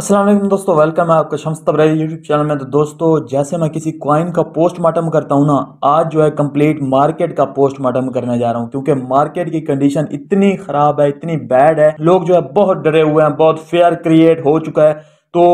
असलम दोस्तों वेलकम है आपका शम्स तबराई यूट्यूब चैनल में तो दोस्तों जैसे मैं किसी क्वाइन का पोस्टमार्टम करता हूँ ना आज जो है कंप्लीट मार्केट का पोस्टमार्टम करने जा रहा हूँ क्योंकि मार्केट की कंडीशन इतनी ख़राब है इतनी बैड है लोग जो है बहुत डरे हुए हैं बहुत फेयर क्रिएट हो चुका है तो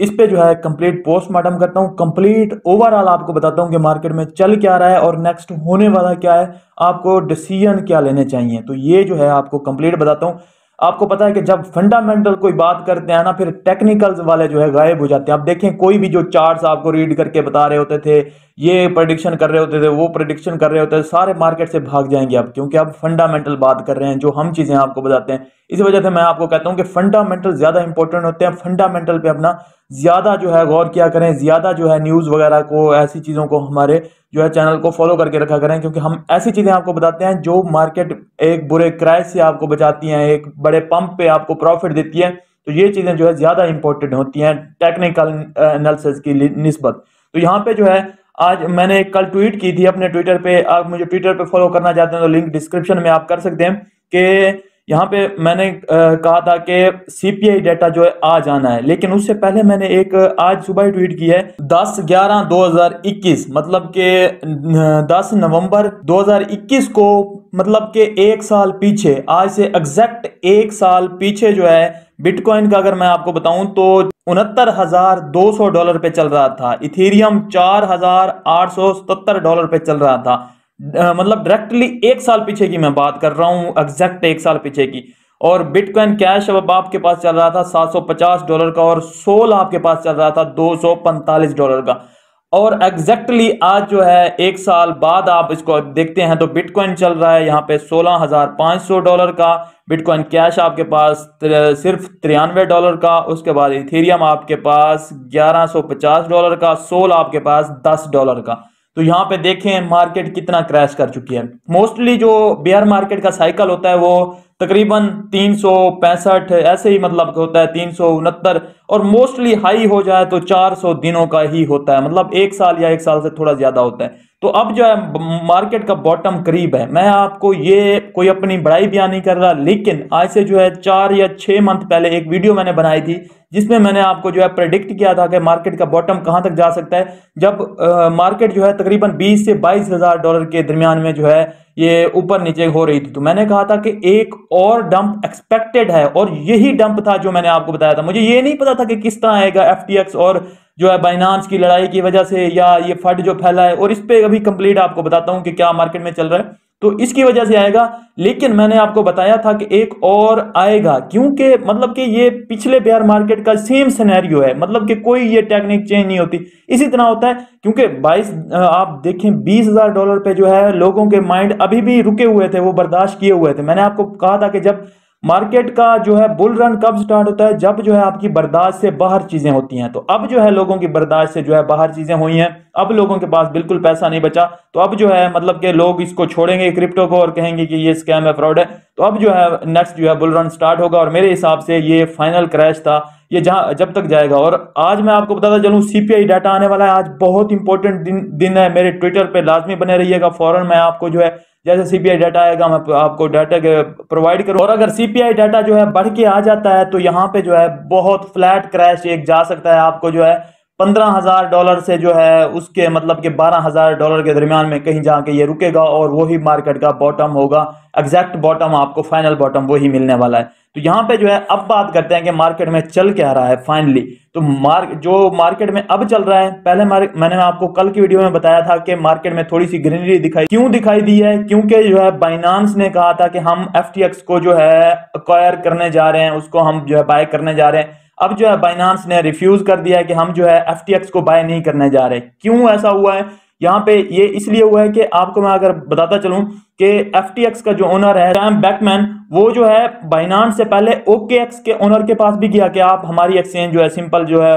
इस पे जो है कंप्लीट पोस्टमार्टम करता हूँ कंप्लीट ओवरऑल आपको बताता हूँ कि मार्केट में चल क्या रहा है और नेक्स्ट होने वाला क्या है आपको डिसीजन क्या लेने चाहिए तो ये जो है आपको कंप्लीट बताता हूँ आपको पता है कि जब फंडामेंटल कोई बात करते हैं ना फिर टेक्निकल वाले जो है गायब हो जाते हैं आप देखें कोई भी जो चार्ट्स आपको रीड करके बता रहे होते थे ये प्रडिक्शन कर रहे होते थे वो प्रडिक्शन कर रहे होते थे सारे मार्केट से भाग जाएंगे आप क्योंकि आप फंडामेंटल बात कर रहे हैं जो हम चीज़ें आपको बताते हैं इसी वजह से मैं आपको कहता हूँ कि फंडामेंटल ज़्यादा इंपॉर्टेंट होते हैं फंडामेंटल पे अपना ज़्यादा जो है गौर किया करें ज़्यादा जो है न्यूज़ वगैरह को ऐसी चीज़ों को हमारे जो है चैनल को फॉलो करके रखा करें क्योंकि हम ऐसी चीज़ें आपको बताते हैं जो मार्केट एक बुरे क्राइस से आपको बचाती है एक बड़े पंप पे आपको प्रॉफिट देती है तो ये चीज़ें जो है ज़्यादा इंपॉर्टेंट होती हैं टेक्निकल एनालिसिस की नस्बत तो यहाँ पे जो है आज मैंने कल ट्वीट की थी अपने ट्विटर पे आप मुझे ट्विटर पे फॉलो करना चाहते हैं तो लिंक डिस्क्रिप्शन में आप कर सकते हैं कि यहाँ पे मैंने कहा था कि सीपीआई डाटा जो है आज आना है लेकिन उससे पहले मैंने एक आज सुबह ही ट्वीट की है 10 ग्यारह 2021 मतलब के 10 नवंबर 2021 को मतलब के एक साल पीछे आज से एग्जैक्ट एक साल पीछे जो है बिटकॉइन का अगर मैं आपको बताऊं तो उनहत्तर हजार दो सौ डॉलर पे चल रहा था इथेरियम चार हजार आठ सौ सतर डॉलर पे चल रहा था मतलब डायरेक्टली एक साल पीछे की मैं बात कर रहा हूं एग्जैक्ट एक साल पीछे की और बिटकॉइन कैश अब आपके पास चल रहा था 750 डॉलर का और सोल आपके पास चल रहा था पैंतालीस डॉलर का और एग्जैक्टली आज जो है एक साल बाद आप इसको देखते हैं तो बिटकॉइन चल रहा है यहाँ पे 16,500 डॉलर का बिटकॉइन कैश आपके पास सिर्फ तिरानवे डॉलर का उसके बाद इथेरियम आपके पास 1150 डॉलर का सोल आपके पास 10 डॉलर का तो यहाँ पे देखें मार्केट कितना क्रैश कर चुकी है मोस्टली जो बेयर मार्केट का साइकिल होता है वो तकरीबन तीन सौ पैंसठ ऐसे ही मतलब होता है तीन सौ उनहत्तर और मोस्टली हाई हो जाए तो चार सौ दिनों का ही होता है मतलब एक साल या एक साल से थोड़ा ज़्यादा होता है तो अब जो है मार्केट का बॉटम करीब है मैं आपको ये कोई अपनी बड़ाई बयान नहीं कर रहा लेकिन आज से जो है चार या छः मंथ पहले एक वीडियो मैंने बनाई थी जिसमें मैंने आपको जो है प्रेडिक्ट किया था कि मार्केट का बॉटम कहाँ तक जा सकता है जब आ, मार्केट जो है तकरीबन बीस से बाईस हज़ार डॉलर के दरमियान में जो है ये ऊपर नीचे हो रही थी तो मैंने कहा था कि एक और डंप एक्सपेक्टेड है और यही डंप था जो मैंने आपको बताया था मुझे ये नहीं पता था कि किस तरह आएगा एफ और जो है बाइनांस की लड़ाई की वजह से या ये फट जो फैला है और इस पर अभी कंप्लीट आपको बताता हूँ कि क्या मार्केट में चल रहा है तो इसकी वजह से आएगा लेकिन मैंने आपको बताया था कि एक और आएगा क्योंकि मतलब कि ये पिछले बेयर मार्केट का सेम सिनेरियो है मतलब कि कोई ये टेक्निक चेंज नहीं होती इसी तरह होता है क्योंकि 22 आप देखें बीस हजार डॉलर पे जो है लोगों के माइंड अभी भी रुके हुए थे वो बर्दाश्त किए हुए थे मैंने आपको कहा था कि जब मार्केट का जो है बुल रन कब स्टार्ट होता है जब जो है आपकी बर्दाश्त से बाहर चीज़ें होती हैं तो अब जो है लोगों की बर्दाश्त से जो है बाहर चीज़ें हुई हैं अब लोगों के पास बिल्कुल पैसा नहीं बचा तो अब जो है मतलब के लोग इसको छोड़ेंगे क्रिप्टो को और कहेंगे कि ये स्कैम है फ्रॉड है तो अब जो है नेक्स्ट जो है बुल रन स्टार्ट होगा और मेरे हिसाब से ये फाइनल क्रैश था ये जहाँ जब तक जाएगा और आज मैं आपको बताता चलूँ सीपीआई डाटा आने वाला है आज बहुत इंपॉर्टेंट दिन दिन है मेरे ट्विटर पे लाजमी बने रहिएगा फौरन मैं आपको जो है जैसे सीपीआई डाटा आएगा मैं आपको डाटा प्रोवाइड करूँ और अगर सीपीआई डाटा जो है बढ़ के आ जाता है तो यहाँ पे जो है बहुत फ्लैट क्रैश एक जा सकता है आपको जो है पंद्रह हज़ार डॉलर से जो है उसके मतलब के बारह हज़ार डॉलर के दरमियान में कहीं जाके ये रुकेगा और वही मार्केट का बॉटम होगा एग्जैक्ट बॉटम आपको फाइनल बॉटम वही मिलने वाला है तो यहाँ पे जो है अब बात करते हैं कि मार्केट में चल क्या रहा है फाइनली तो मार्क जो मार्केट में अब चल रहा है पहले मैंने आपको कल की वीडियो में बताया था कि मार्केट में थोड़ी सी ग्रीनरी दिखाई क्यों दिखाई दी है क्योंकि जो है बाइनांस ने कहा था कि हम एफ को जो है अक्वायर करने जा रहे हैं उसको हम जो है बाय करने जा रहे हैं अब जो है बाइनांस ने रिफ्यूज कर दिया है कि हम जो है एफ को बाय नहीं करने जा रहे क्यों ऐसा हुआ है यहाँ पे ये इसलिए हुआ है कि आपको मैं अगर बताता चलूँ कि एफ का जो ओनर है सैम बैकमैन वो जो है बाइनान से पहले ओके एक्स के ओनर के पास भी गया कि आप हमारी एक्सचेंज जो है सिंपल जो है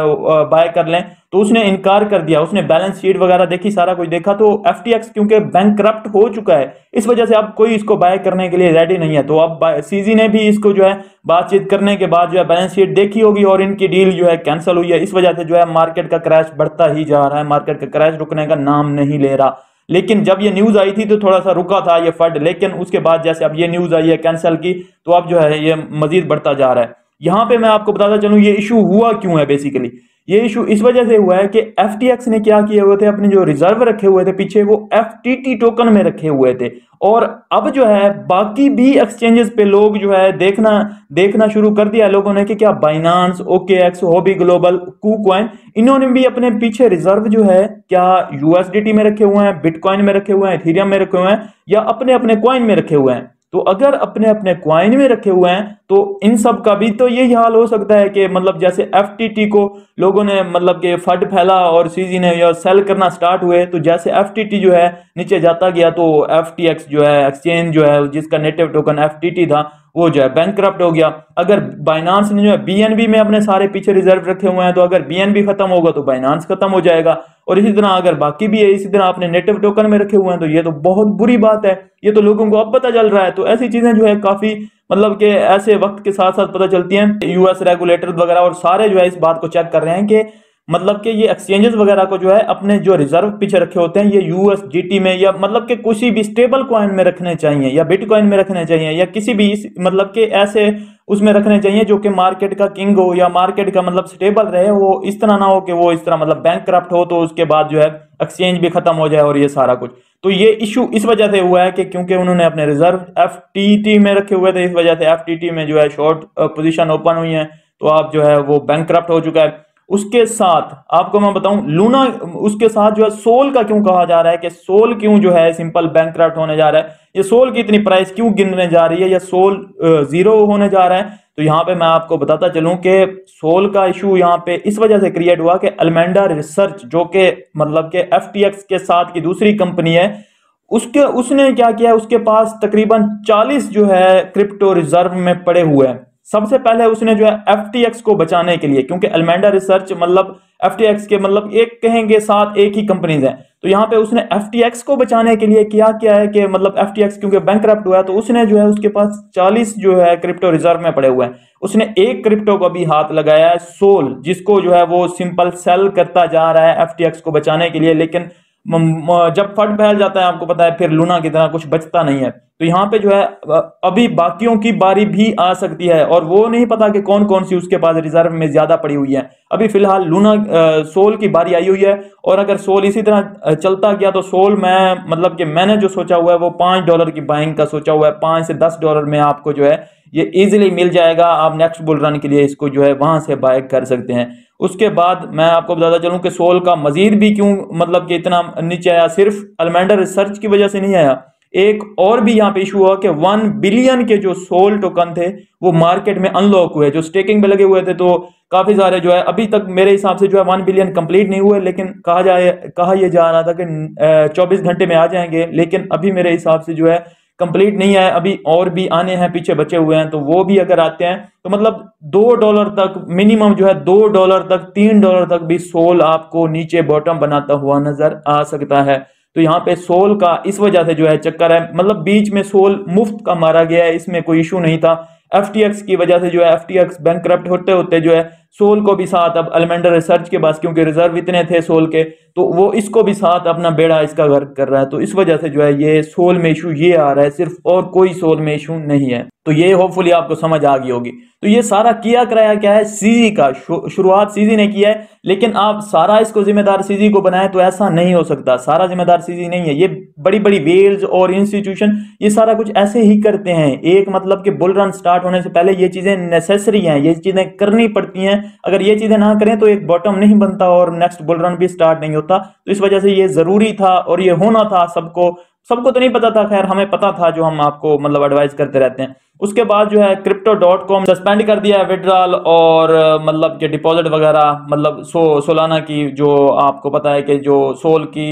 बाय कर लें तो उसने इनकार कर दिया उसने बैलेंस शीट वगैरह देखी सारा कुछ देखा तो एफ क्योंकि बैंक करप्ट हो चुका है इस वजह से अब कोई इसको बाय करने के लिए रेडी नहीं है तो अब सीजी ने भी इसको जो है बातचीत करने के बाद जो है बैलेंस शीट देखी होगी और इनकी डील जो है कैंसिल हुई है इस वजह से जो है मार्केट का क्रैश बढ़ता ही जा रहा है मार्केट का क्रैश रुकने का नाम नहीं ले रहा लेकिन जब ये न्यूज़ आई थी तो थोड़ा सा रुका था ये फंड लेकिन उसके बाद जैसे अब ये न्यूज़ आई है कैंसिल की तो अब जो है ये मज़ीद बढ़ता जा रहा है यहां पे मैं आपको बताता चलूं ये इशू हुआ क्यों है बेसिकली ये इशू इस वजह से हुआ है कि एफ ने क्या किए हुए थे अपने जो रिजर्व रखे हुए थे पीछे वो एफ टोकन में रखे हुए थे और अब जो है बाकी भी एक्सचेंजेस पे लोग जो है देखना देखना शुरू कर दिया लोगों ने कि क्या Binance OKX Huobi global KuCoin इन्होंने भी अपने पीछे रिजर्व जो है क्या यूएसडीटी में रखे हुए हैं बिटकॉइन में रखे हुए हैं थीरियम में रखे हुए हैं या अपने अपने क्वाइन में रखे हुए हैं तो अगर अपने अपने क्वाइन में रखे हुए हैं तो इन सब का भी तो यही हाल हो सकता है कि मतलब जैसे एफ को लोगों ने मतलब के फट फैला और सीजी ने या सेल करना स्टार्ट हुए तो जैसे एफ जो है नीचे जाता गया तो एफ जो है एक्सचेंज जो है जिसका नेटिव टोकन एफ था वो जो है बैंक करप्ट हो गया अगर बाइनांस ने जो है बीएनबी में अपने सारे पीछे रिजर्व रखे हुए हैं तो अगर बीएनबी खत्म होगा तो बाइनांस खत्म हो जाएगा और इसी तरह अगर बाकी भी है इसी तरह आपने नेटिव टोकन में रखे हुए हैं तो ये तो बहुत बुरी बात है ये तो लोगों को अब पता चल रहा है तो ऐसी चीजें जो है काफी मतलब के ऐसे वक्त के साथ साथ पता चलती है यूएस रेगुलेटर वगैरह और सारे जो है इस बात को चेक कर रहे हैं कि मतलब कि ये एक्सचेंजेस वगैरह को जो है अपने जो रिजर्व पीछे रखे होते हैं ये यूएसडीटी में या मतलब कि किसी भी स्टेबल कॉइन में रखने चाहिए या बिटकॉइन में रखने चाहिए या किसी भी मतलब के ऐसे उसमें रखने चाहिए जो कि मार्केट का किंग हो या मार्केट का मतलब स्टेबल रहे वो इस तरह ना हो कि वो इस तरह मतलब बैंक क्राफ्ट हो तो उसके बाद जो है एक्सचेंज भी खत्म हो जाए और ये सारा कुछ तो ये इशू इस वजह से हुआ है कि क्योंकि उन्होंने अपने रिजर्व एफ में रखे हुए थे इस वजह से एफ में जो है शॉर्ट पोजिशन ओपन हुई है तो आप जो है वो बैंक हो चुका है उसके साथ आपको मैं बताऊं लूना उसके साथ जो है सोल का क्यों कहा जा रहा है कि सोल क्यों जो है सिंपल बैंक होने जा रहा है ये सोल की इतनी प्राइस क्यों गिनने जा रही है या सोल जीरो होने जा रहा है तो यहां पे मैं आपको बताता चलूं कि सोल का इशू यहां पे इस वजह से क्रिएट हुआ कि अलमेंडा रिसर्च जो कि मतलब के एफ के साथ की दूसरी कंपनी है उसके उसने क्या किया उसके पास तकरीबन चालीस जो है क्रिप्टो रिजर्व में पड़े हुए हैं सबसे पहले उसने जो है एफ को बचाने के लिए क्योंकि अलमेंडा रिसर्च मतलब एफ के मतलब एक कहेंगे साथ एक ही कंपनीज हैं तो यहाँ पे उसने एफ को बचाने के लिए क्या किया है कि मतलब एफ क्योंकि बैंक हुआ है तो उसने जो है उसके पास 40 जो है क्रिप्टो रिजर्व में पड़े हुए हैं उसने एक क्रिप्टो को भी हाथ लगाया है सोल जिसको जो है वो सिंपल सेल करता जा रहा है एफ को बचाने के लिए लेकिन जब फट फैल जाता है आपको पता है फिर लूना की तरह कुछ बचता नहीं है तो यहाँ पे जो है अभी बाकियों की बारी भी आ सकती है और वो नहीं पता कि कौन कौन सी उसके पास रिजर्व में ज्यादा पड़ी हुई है अभी फिलहाल लूना सोल की बारी आई हुई है और अगर सोल इसी तरह चलता गया तो सोल मैं मतलब कि मैंने जो सोचा हुआ है वो पांच डॉलर की बाइंग का सोचा हुआ है पांच से दस डॉलर में आपको जो है ये इजिली मिल जाएगा आप नेक्स्ट बुल रन के लिए इसको जो है वहां से बाय कर सकते हैं उसके बाद मैं आपको बताता चलूँ कि सोल का मजीद भी क्यों मतलब कि इतना नीचे आया सिर्फ अलमेंडर रिसर्च की वजह से नहीं आया एक और भी यहां पे इशू हुआ कि वन बिलियन के जो सोल टोकन थे वो मार्केट में अनलॉक हुए जो स्टेकिंग में लगे हुए थे तो काफ़ी सारे जो है अभी तक मेरे हिसाब से जो है वन बिलियन कंप्लीट नहीं हुए लेकिन कहा जाए कहा यह जा रहा था कि चौबीस घंटे में आ जाएंगे लेकिन अभी मेरे हिसाब से जो है कंप्लीट नहीं आया अभी और भी आने हैं पीछे बचे हुए हैं तो वो भी अगर आते हैं तो मतलब दो डॉलर तक मिनिमम जो है दो डॉलर तक तीन डॉलर तक भी सोल आपको नीचे बॉटम बनाता हुआ नजर आ सकता है तो यहाँ पे सोल का इस वजह से जो है चक्कर है मतलब बीच में सोल मुफ्त का मारा गया है इसमें कोई इशू नहीं था एफ की वजह से जो है एफ टी करप्ट होते होते जो है सोल को भी साथ अब अलमेंडर रिसर्च के पास क्योंकि रिजर्व इतने थे सोल के तो वो इसको भी साथ अपना बेड़ा इसका घर कर रहा है तो इस वजह से जो है ये सोल में इशू ये आ रहा है सिर्फ और कोई सोल में इशू नहीं है तो ये होपफुली आपको समझ आ गई होगी तो ये सारा किया कराया क्या है सीजी का शुरुआत सीजी ने किया है लेकिन आप सारा इसको जिम्मेदार सीजी को बनाए तो ऐसा नहीं हो सकता सारा जिम्मेदार सीजी नहीं है ये बड़ी बड़ी वेल्स और इंस्टीट्यूशन ये सारा कुछ ऐसे ही करते हैं एक मतलब कि बुल रन स्टार्ट होने से पहले ये चीज़ें नेसेसरी हैं ये चीज़ें करनी पड़ती हैं अगर ये चीज़ें ना करें तो एक बॉटम नहीं बनता और नेक्स्ट बुल रन भी स्टार्ट नहीं होता तो इस वजह से ये ज़रूरी था और ये होना था सबको सबको तो नहीं पता था खैर हमें पता था जो हम आपको मतलब एडवाइस करते रहते हैं उसके बाद जो है क्रिप्टो डॉट कॉम सस्पेंड कर दिया है विड्रॉल और मतलब ये डिपॉजिट वगैरह मतलब सो सोलाना की जो आपको पता है कि जो सोल की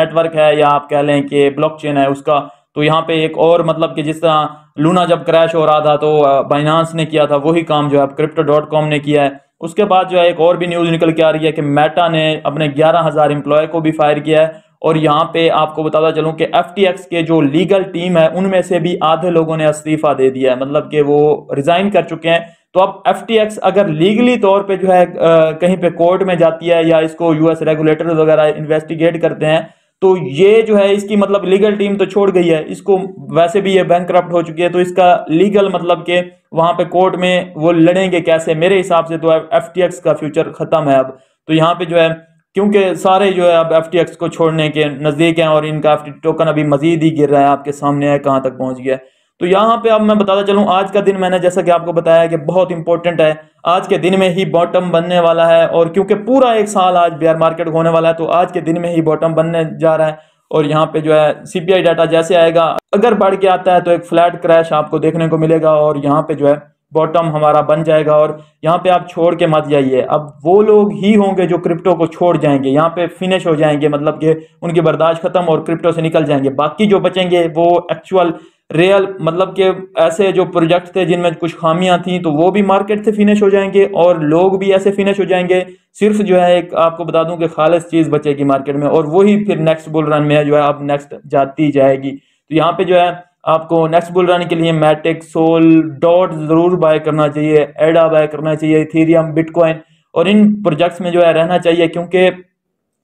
नेटवर्क है या आप कह लें कि ब्लॉकचेन है उसका तो यहाँ पे एक और मतलब कि जिस तरह लूना जब क्रैश हो रहा था तो बाइनांस ने किया था वही काम जो है क्रिप्टो डॉट कॉम ने किया है उसके बाद जो है एक और भी न्यूज़ निकल के आ रही है कि मेटा ने अपने ग्यारह हज़ार एम्प्लॉय को भी फायर किया है और यहाँ पे आपको बताता चलूँ कि एफ के जो लीगल टीम है उनमें से भी आधे लोगों ने इस्तीफा दे दिया है मतलब कि वो रिज़ाइन कर चुके हैं तो अब एफ अगर लीगली तौर पे जो है आ, कहीं पे कोर्ट में जाती है या इसको यूएस रेगुलेटर वगैरह इन्वेस्टिगेट करते हैं तो ये जो है इसकी मतलब लीगल टीम तो छोड़ गई है इसको वैसे भी ये बैंक हो चुकी है तो इसका लीगल मतलब के वहां पे कोर्ट में वो लड़ेंगे कैसे मेरे हिसाब से तो एफ का फ्यूचर खत्म है अब तो यहाँ पे जो है क्योंकि सारे जो है अब एफ को छोड़ने के नज़दीक हैं और इनका एफ टोकन अभी मजीद ही गिर रहा है आपके सामने है कहाँ तक पहुँच गया तो यहाँ पे अब मैं बताता चलूँ आज का दिन मैंने जैसा कि आपको बताया कि बहुत इंपॉर्टेंट है आज के दिन में ही बॉटम बनने वाला है और क्योंकि पूरा एक साल आज बेयर मार्केट होने वाला है तो आज के दिन में ही बॉटम बनने जा रहा है और यहाँ पे जो है सीपीआई डाटा जैसे आएगा अगर बढ़ के आता है तो एक फ्लैट क्रैश आपको देखने को मिलेगा और यहाँ पे जो है बॉटम हमारा बन जाएगा और यहाँ पे आप छोड़ के मत जाइए अब वो लोग ही होंगे जो क्रिप्टो को छोड़ जाएंगे यहाँ पे फिनिश हो जाएंगे मतलब कि उनकी बर्दाश्त खत्म और क्रिप्टो से निकल जाएंगे बाकी जो बचेंगे वो एक्चुअल रियल मतलब के ऐसे जो प्रोजेक्ट थे जिनमें कुछ खामियां थी तो वो भी मार्केट से फिनिश हो जाएंगे और लोग भी ऐसे फिनिश हो जाएंगे सिर्फ जो है एक आपको बता दूं कि खालस चीज़ बचेगी मार्केट में और वही फिर नेक्स्ट बुल रन में जो है आप नेक्स्ट जाती जाएगी तो यहाँ पे जो है आपको नेक्स्ट बुल रन के लिए मैटिक सोल डॉट ज़रूर बाय करना चाहिए एडा बाय करना चाहिए थीरियम बिटकॉइन और इन प्रोजेक्ट्स में जो है रहना चाहिए क्योंकि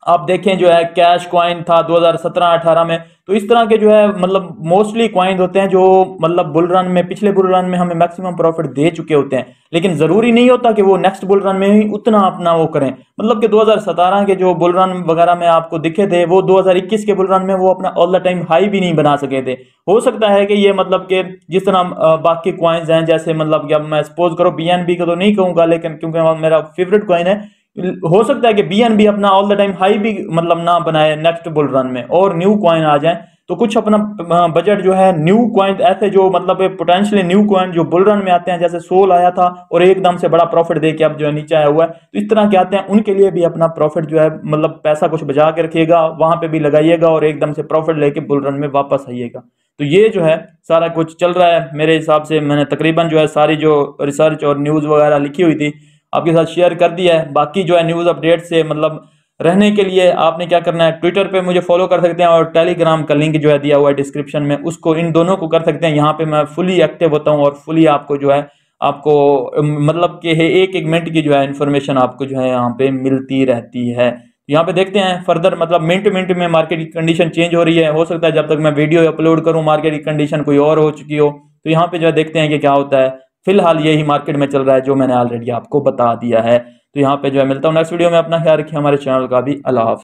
आप देखें जो है कैश क्वाइन था 2017-18 में तो इस तरह के जो है मतलब मोस्टली क्वाइन होते हैं जो मतलब बुल रन में पिछले बुल रन में हमें मैक्सिमम प्रॉफिट दे चुके होते हैं लेकिन ज़रूरी नहीं होता कि वो नेक्स्ट बुल रन में ही उतना अपना वो करें मतलब कि 2017 के जो बुल रन वगैरह में आपको दिखे थे वो दो के बुल रन में वो अपना ऑल द टाइम हाई भी नहीं बना सके थे हो सकता है कि ये मतलब कि जिस तरह बाकी क्वाइंस हैं जैसे मतलब कि अब मैं सपोज करो बी का तो नहीं कहूँगा लेकिन क्योंकि मेरा फेवरेट क्वाइन है हो सकता है कि बी एन बी अपना ऑल द टाइम हाई भी मतलब ना बनाए नेक्स्ट बुल रन में और न्यू क्वाइन आ जाए तो कुछ अपना बजट जो है न्यू कॉइन ऐसे जो मतलब पोटेंशियली न्यू कॉइन जो बुल रन में आते हैं जैसे सोल आया था और एकदम से बड़ा प्रॉफिट दे के अब जो है नीचे आया हुआ है तो इस तरह के आते हैं उनके लिए भी अपना प्रॉफिट जो है मतलब पैसा कुछ बचा के रखिएगा वहां पे भी लगाइएगा और एकदम से प्रॉफिट लेके बुल रन में वापस आइएगा तो ये जो है सारा कुछ चल रहा है मेरे हिसाब से मैंने तकरीबन जो है सारी जो रिसर्च और न्यूज़ वगैरह लिखी हुई थी आपके साथ शेयर कर दिया है बाकी जो है न्यूज़ अपडेट से मतलब रहने के लिए आपने क्या करना है ट्विटर पे मुझे फॉलो कर सकते हैं और टेलीग्राम का लिंक जो है दिया हुआ है डिस्क्रिप्शन में उसको इन दोनों को कर सकते हैं यहाँ पे मैं फुली एक्टिव होता हूँ और फुली आपको जो है आपको मतलब कि है एक एक मिनट की जो है इन्फॉर्मेशन आपको जो है यहाँ पे मिलती रहती है तो यहाँ पे देखते हैं फर्दर मतलब मिनट मिनट में मार्केट की कंडीशन चेंज हो रही है हो सकता है जब तक मैं वीडियो अपलोड करूँ मार्केट की कंडीशन कोई और हो चुकी हो तो यहाँ पे जो है देखते हैं कि क्या होता है फिलहाल यही मार्केट में चल रहा है जो मैंने ऑलरेडी आपको बता दिया है तो यहाँ पे जो है मिलता हूँ नेक्स्ट वीडियो में अपना ख्याल रखिए हमारे चैनल का भी अलाफ